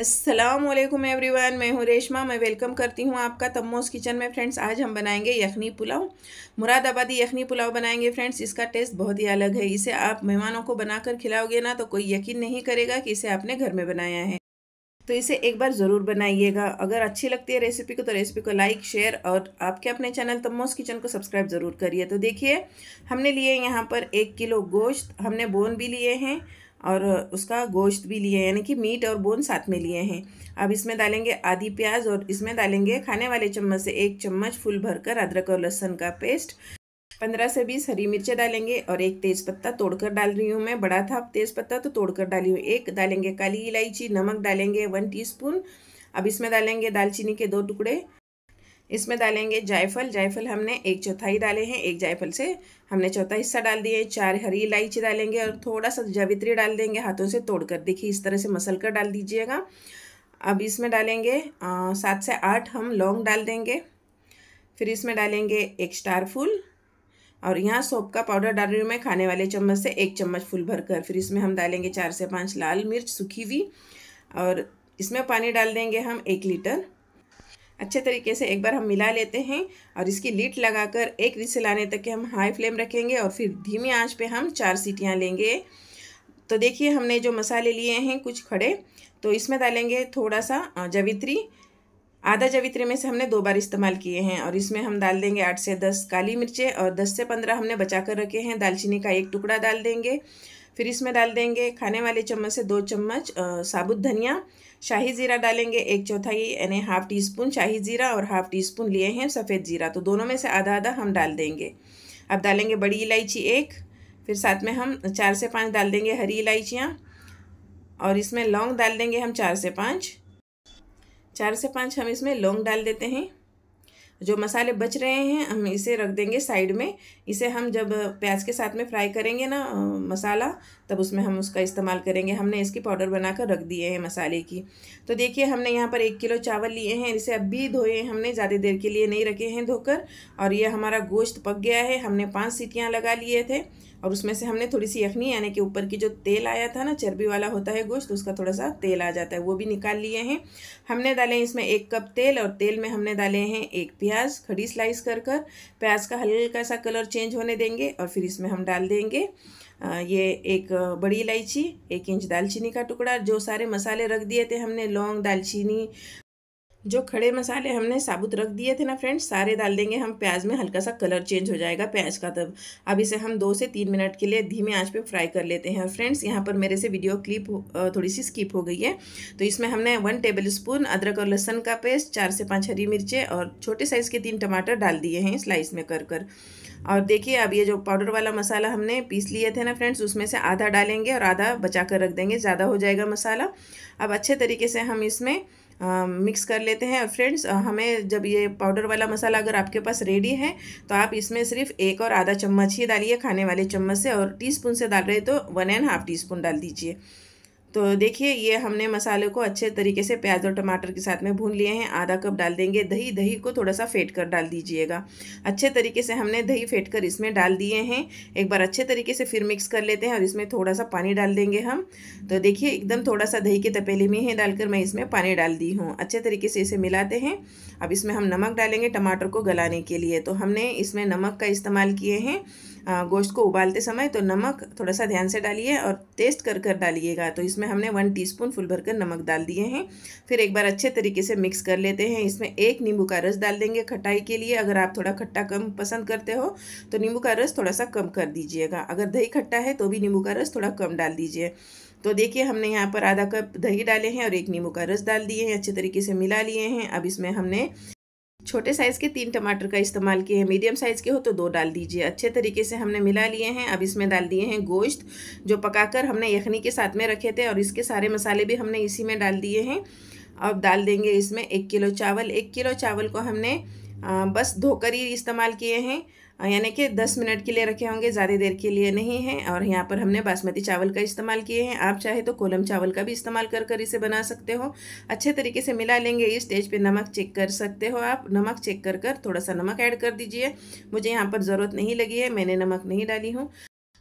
Aslam everyone मैं हूँ रेशमा मैं वेलकम करती हूँ आपका तमोज़ किचन में फ्रेंड्स आज हम बनाएंगे यखनी पुलाव मुरादाबादी यखनी पुलाव बनाएंगे फ्रेंड्स इसका टेस्ट बहुत ही अलग है इसे आप मेहमानों को बनाकर खिलाओगे ना तो कोई यकीन नहीं करेगा कि इसे आपने घर में बनाया है तो इसे एक बार ज़रूर बनाइएगा अगर अच्छी लगती है रेसिपी को तो रेसिपी को लाइक शेयर और आपके अपने चैनल तमोस किचन को सब्सक्राइब ज़रूर करिए तो देखिए हमने लिए यहाँ पर एक किलो गोश्त हमने बोन भी लिए हैं और उसका गोश्त भी लिए यानी कि मीट और बोन साथ में लिए हैं अब इसमें डालेंगे आधी प्याज और इसमें डालेंगे खाने वाले चम्मच से एक चम्मच फुल भरकर अदरक और लहसुन का पेस्ट पंद्रह से बीस हरी मिर्चें डालेंगे और एक तेज़पत्ता तोड़कर डाल रही हूँ मैं बड़ा था तेज़पत्ता तो तोड़कर डाली हूँ एक डालेंगे काली इलायची नमक डालेंगे वन टीस्पून अब इसमें डालेंगे दालचीनी के दो टुकड़े इसमें डालेंगे जायफल जायफल हमने एक चौथाई डाले हैं एक जायफल से हमने चौथा हिस्सा डाल दिए चार हरी इलायची डालेंगे और थोड़ा सा जावित्री डाल देंगे हाथों से तोड़कर देखिए इस तरह से मसल कर डाल दीजिएगा अब इसमें डालेंगे सात से आठ हम लौंग डाल देंगे फिर इसमें डालेंगे एक स्टार फूल और यहाँ सोप का पाउडर डाल रही हूँ मैं खाने वाले चम्मच से एक चम्मच फूल भरकर फिर इसमें हम डालेंगे चार से पाँच लाल मिर्च सूखी हुई और इसमें पानी डाल देंगे हम एक लीटर अच्छे तरीके से एक बार हम मिला लेते हैं और इसकी लीट लगाकर एक विसल आने तक के हम हाई फ्लेम रखेंगे और फिर धीमी आंच पे हम चार सीटियाँ लेंगे तो देखिए हमने जो मसाले लिए हैं कुछ खड़े तो इसमें डालेंगे थोड़ा सा जवित्री आधा जवित्री में से हमने दो बार इस्तेमाल किए हैं और इसमें हम डाल देंगे आठ से दस काली मिर्चें और दस से पंद्रह हमने बचा कर रखे हैं दालचीनी का एक टुकड़ा डाल देंगे फिर इसमें डाल देंगे खाने वाले चम्मच से दो चम्मच साबुत धनिया शाही ज़ीरा डालेंगे एक चौथाई यानी हाफ़ टी स्पून शाही ज़ीरा और हाफ़ टी स्पून लिए हैं सफ़ेद ज़ीरा तो दोनों में से आधा आधा हम डाल देंगे अब डालेंगे बड़ी इलायची एक फिर साथ में हम चार से पाँच डाल देंगे हरी इलायचियाँ और इसमें लौंग डाल देंगे हम चार से पाँच चार से पाँच हम इसमें लौंग डाल देते हैं जो मसाले बच रहे हैं हम इसे रख देंगे साइड में इसे हम जब प्याज के साथ में फ्राई करेंगे ना मसाला तब उसमें हम उसका इस्तेमाल करेंगे हमने इसकी पाउडर बनाकर रख दिए हैं मसाले की तो देखिए हमने यहाँ पर एक किलो चावल लिए हैं इसे अब भी धोए हमने ज़्यादा देर के लिए नहीं रखे हैं धोकर और ये हमारा गोश्त पक गया है हमने पाँच सीटियाँ लगा लिए थे और उसमें से हमने थोड़ी सी यखनी यानी कि ऊपर की जो तेल आया था ना चर्बी वाला होता है गोश्त उसका थोड़ा सा तेल आ जाता है वो भी निकाल लिए हैं हमने डाले इसमें एक कप तेल और तेल में हमने डाले हैं एक प्याज खड़ी स्लाइस कर कर प्याज का हल्का सा कलर चेंज होने देंगे और फिर इसमें हम डाल देंगे ये एक बड़ी इलायची एक इंच दालचीनी का टुकड़ा जो सारे मसाले रख दिए थे हमने लौंग दालचीनी जो खड़े मसाले हमने साबुत रख दिए थे ना फ्रेंड्स सारे डाल देंगे हम प्याज में हल्का सा कलर चेंज हो जाएगा प्याज का तब अब इसे हम दो से तीन मिनट के लिए धीमे आंच पे फ्राई कर लेते हैं फ्रेंड्स यहाँ पर मेरे से वीडियो क्लिप थोड़ी सी स्किप हो गई है तो इसमें हमने वन टेबल स्पून अदरक और लहसन का पेस्ट चार से पाँच हरी मिर्चें और छोटे साइज़ के तीन टमाटर डाल दिए हैं स्लाइस में कर कर और देखिए अब ये जो पाउडर वाला मसाला हमने पीस लिए थे ना फ्रेंड्स उसमें से आधा डालेंगे और आधा बचा कर रख देंगे ज़्यादा हो जाएगा मसाला अब अच्छे तरीके से हम इसमें मिक्स कर लेते हैं फ्रेंड्स हमें जब ये पाउडर वाला मसाला अगर आपके पास रेडी है तो आप इसमें सिर्फ एक और आधा चम्मच ही डालिए खाने वाले चम्मच से और टीस्पून से डाल रहे तो one and half teaspoon डाल दीजिए तो देखिए ये हमने मसाले को अच्छे तरीके से प्याज और टमाटर के साथ में भून लिए हैं आधा कप डाल देंगे दही दही को थोड़ा सा फेंट कर डाल दीजिएगा अच्छे तरीके से हमने दही फेंट कर इसमें डाल दिए हैं एक बार अच्छे तरीके से फिर मिक्स कर लेते हैं और इसमें थोड़ा सा पानी डाल देंगे हम तो देखिए एकदम थोड़ा सा दही के तपेली में ही डालकर मैं इसमें पानी डाल दी हूँ अच्छे तरीके से इसे मिलाते हैं अब इसमें हम नमक डालेंगे टमाटर को गलाने के लिए तो हमने इसमें नमक का इस्तेमाल किए हैं गोश्त को उबालते समय तो नमक थोड़ा सा ध्यान से डालिए और टेस्ट कर कर डालिएगा तो इसमें इसमें हमने वन टीस्पून फुल भरकर नमक डाल दिए हैं फिर एक बार अच्छे तरीके से मिक्स कर लेते हैं इसमें एक नींबू का रस डाल देंगे खटाई के लिए अगर आप थोड़ा खट्टा कम पसंद करते हो तो नींबू का रस थोड़ा सा कम कर दीजिएगा अगर दही खट्टा है तो भी नींबू का रस थोड़ा कम डाल दीजिए तो देखिए हमने यहाँ पर आधा कप दही डाले हैं और एक नींबू का रस डाल दिए हैं अच्छे तरीके से मिला लिए हैं अब इसमें हमने छोटे साइज़ के तीन टमाटर का इस्तेमाल किए हैं मीडियम साइज़ के हो तो दो डाल दीजिए अच्छे तरीके से हमने मिला लिए हैं अब इसमें डाल दिए हैं गोश्त जो पकाकर हमने यखनी के साथ में रखे थे और इसके सारे मसाले भी हमने इसी में डाल दिए हैं अब डाल देंगे इसमें एक किलो चावल एक किलो चावल को हमने बस धोकर ही इस्तेमाल किए हैं यानी कि दस मिनट के लिए रखे होंगे ज़्यादा देर के लिए नहीं है और यहाँ पर हमने बासमती चावल का इस्तेमाल किए हैं आप चाहे तो कोलम चावल का भी इस्तेमाल कर कर इसे बना सकते हो अच्छे तरीके से मिला लेंगे इस स्टेज पे नमक चेक कर सकते हो आप नमक चेक कर कर थोड़ा सा नमक ऐड कर दीजिए मुझे यहाँ पर ज़रूरत नहीं लगी है मैंने नमक नहीं डाली हूँ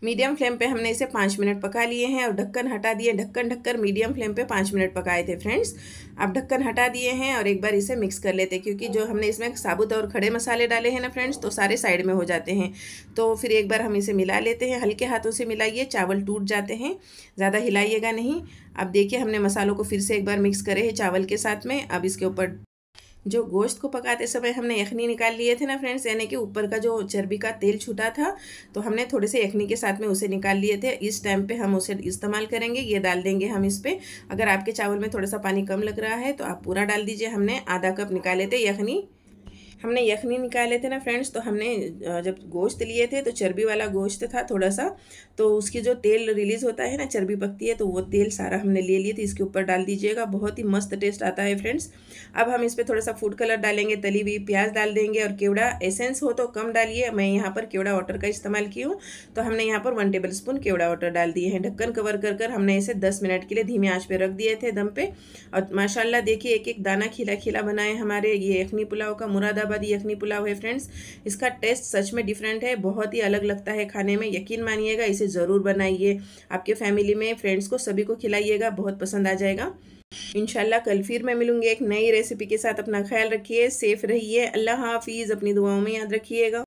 मीडियम फ्लेम पे हमने इसे पाँच मिनट पका लिए हैं और ढक्कन हटा दिए ढक्कन ढककर मीडियम फ्लेम पे पाँच मिनट पकाए थे फ्रेंड्स अब ढक्कन हटा दिए हैं और एक बार इसे मिक्स कर लेते क्योंकि जो हमने इसमें साबुत और खड़े मसाले डाले हैं ना फ्रेंड्स तो सारे साइड में हो जाते हैं तो फिर एक बार हम इसे मिला लेते हैं हल्के हाथों से मिलाइए चावल टूट जाते हैं ज़्यादा हिलाइएगा नहीं अब देखिए हमने मसालों को फिर से एक बार मिक्स करे है चावल के साथ में अब इसके ऊपर जो गोश्त को पकाते समय हमने यखनी निकाल लिए थे ना फ्रेंड्स यानी कि ऊपर का जो चर्बी का तेल छूटा था तो हमने थोड़े से यखनी के साथ में उसे निकाल लिए थे इस टाइम पे हम उसे इस्तेमाल करेंगे ये डाल देंगे हम इस पर अगर आपके चावल में थोड़ा सा पानी कम लग रहा है तो आप पूरा डाल दीजिए हमने आधा कप निकाले थे यखनी हमने यखनी निकाले थे ना फ्रेंड्स तो हमने जब गोश्त लिए थे तो चर्बी वाला गोश्त था थोड़ा सा तो उसकी जो तेल रिलीज़ होता है ना चर्बी पकती है तो वो तेल सारा हमने ले लिए थे इसके ऊपर डाल दीजिएगा बहुत ही मस्त टेस्ट आता है फ्रेंड्स अब हम इस पर थोड़ा सा फूड कलर डालेंगे तली हुई प्याज डाल देंगे और केवड़ा एसेंस हो तो कम डालिए मैं यहाँ पर केवड़ा वाटर का इस्तेमाल की हूँ तो हमने यहाँ पर वन टेबल स्पून केवड़ा वाटर डाल दिए हैं ढक्कन कवर कर कर हमने इसे दस मिनट के लिए धीमे आँच पर रख दिए थे दम पे और माशाला देखिए एक एक दाना खिला खिला बनाए हमारे ये यखनी पुलाव का मुरादा हैदराबादी यखनी पुलाव है फ्रेंड्स इसका टेस्ट सच में डिफरेंट है बहुत ही अलग लगता है खाने में यकीन मानिएगा इसे ज़रूर बनाइए आपके फैमिली में फ्रेंड्स को सभी को खिलाइएगा बहुत पसंद आ जाएगा इनशाला कल फिर मैं मिलूंगी एक नई रेसिपी के साथ अपना ख्याल रखिए सेफ रहिए अल्लाह हाफिज़ अपनी दुआओं में याद रखिएगा